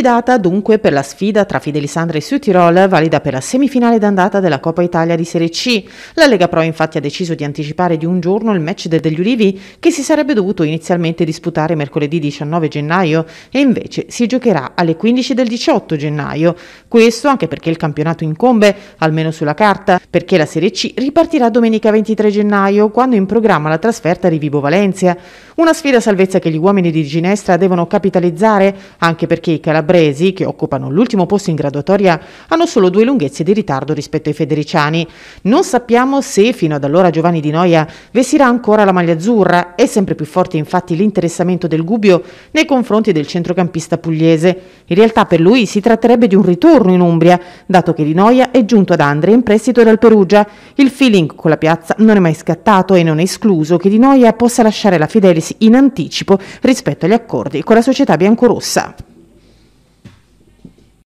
Candidata dunque per la sfida tra Fidelisandra e Tirol, valida per la semifinale d'andata della Coppa Italia di Serie C. La Lega Pro infatti ha deciso di anticipare di un giorno il match degli Ulivi che si sarebbe dovuto inizialmente disputare mercoledì 19 gennaio e invece si giocherà alle 15 del 18 gennaio. Questo anche perché il campionato incombe, almeno sulla carta, perché la Serie C ripartirà domenica 23 gennaio quando in programma la trasferta di Vibo Valencia. Una sfida salvezza che gli uomini di Ginestra devono capitalizzare anche perché i Calabria calabresi, che occupano l'ultimo posto in graduatoria, hanno solo due lunghezze di ritardo rispetto ai federiciani. Non sappiamo se fino ad allora Giovanni Di Noia vestirà ancora la maglia azzurra. È sempre più forte infatti l'interessamento del Gubbio nei confronti del centrocampista pugliese. In realtà per lui si tratterebbe di un ritorno in Umbria, dato che Di Noia è giunto ad Andria in prestito dal Perugia. Il feeling con la piazza non è mai scattato e non è escluso che Di Noia possa lasciare la Fidelis in anticipo rispetto agli accordi con la società biancorossa.